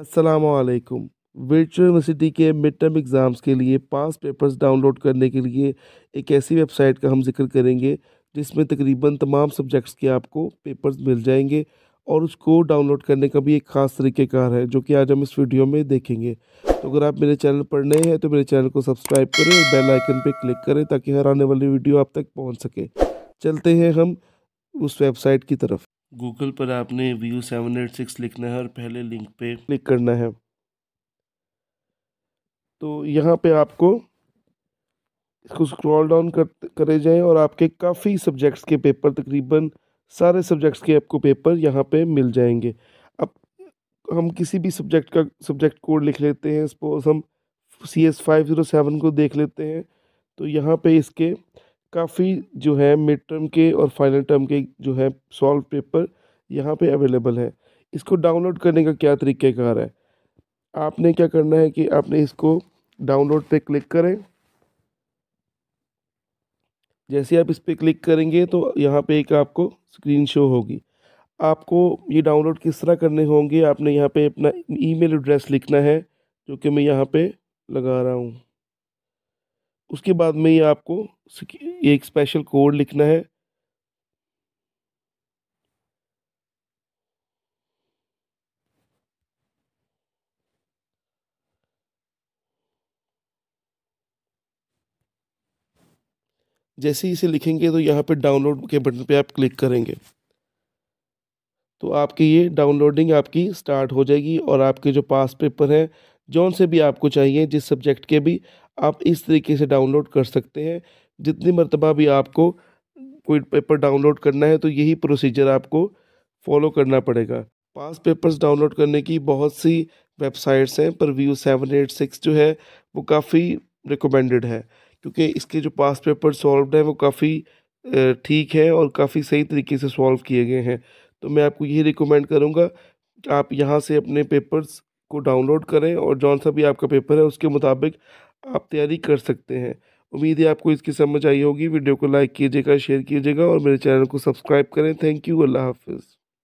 असलकुम virtual university के mid term exams के लिए पास पेपर्स डाउनलोड करने के लिए एक ऐसी वेबसाइट का हम जिक्र करेंगे जिसमें तकरीबन तमाम सब्जेक्ट्स के आपको पेपर्स मिल जाएंगे और उसको डाउनलोड करने का भी एक ख़ास तरीक़ेकार है जो कि आज हम इस वीडियो में देखेंगे तो अगर आप मेरे चैनल पर नए हैं तो मेरे चैनल को सब्सक्राइब करें और बेल आइकन पर क्लिक करें ताकि हर आने वाली वीडियो आप तक पहुँच सके चलते हैं हम उस वेबसाइट की तरफ गूगल पर आपने व्यू सेवन एट सिक्स लिखना है और पहले लिंक पे क्लिक करना है तो यहाँ पे आपको इसको स्क्रॉल डाउन कर करे जाएँ और आपके काफ़ी सब्जेक्ट्स के पेपर तकरीबन सारे सब्जेक्ट्स के आपको पेपर यहाँ पे मिल जाएंगे अब हम किसी भी सब्जेक्ट का सब्जेक्ट कोड लिख लेते हैं सपोज हम C S five zero seven को देख लेते हैं तो यहाँ पे इसके काफ़ी जो है मिड टर्म के और फाइनल टर्म के जो है सॉल्व पेपर यहाँ पे अवेलेबल है इसको डाउनलोड करने का क्या तरीक़ाकार है आपने क्या करना है कि आपने इसको डाउनलोड पे क्लिक करें जैसे आप इस पर क्लिक करेंगे तो यहाँ पे एक आपको स्क्रीन शो होगी आपको ये डाउनलोड किस तरह करने होंगे आपने यहाँ पे अपना ईमेल एड्रेस लिखना है जो कि मैं यहाँ पे लगा रहा हूँ उसके बाद में ये आपको एक स्पेशल कोड लिखना है जैसे ही इसे लिखेंगे तो यहाँ पर डाउनलोड के बटन पे आप क्लिक करेंगे तो आपकी ये डाउनलोडिंग आपकी स्टार्ट हो जाएगी और आपके जो पास पेपर हैं जौन से भी आपको चाहिए जिस सब्जेक्ट के भी आप इस तरीके से डाउनलोड कर सकते हैं जितनी मरतबा भी आपको कोई पेपर डाउनलोड करना है तो यही प्रोसीजर आपको फॉलो करना पड़ेगा पास पेपर्स डाउनलोड करने की बहुत सी वेबसाइट्स हैं पर व्यू सेवन एट सिक्स जो है वो काफ़ी रिकमेंडेड है क्योंकि इसके जो पास पेपर सॉल्व हैं वो काफ़ी ठीक है और काफ़ी सही तरीके से सॉल्व किए गए हैं तो मैं आपको ये रिकमेंड करूँगा आप यहाँ से अपने पेपर्स को डाउनलोड करें और जौन सा भी आपका पेपर है उसके मुताबिक आप तैयारी कर सकते हैं उम्मीद है आपको इसकी समझ आई होगी वीडियो को लाइक कीजिएगा शेयर कीजिएगा और मेरे चैनल को सब्सक्राइब करें थैंक यू अल्लाह हाफिज़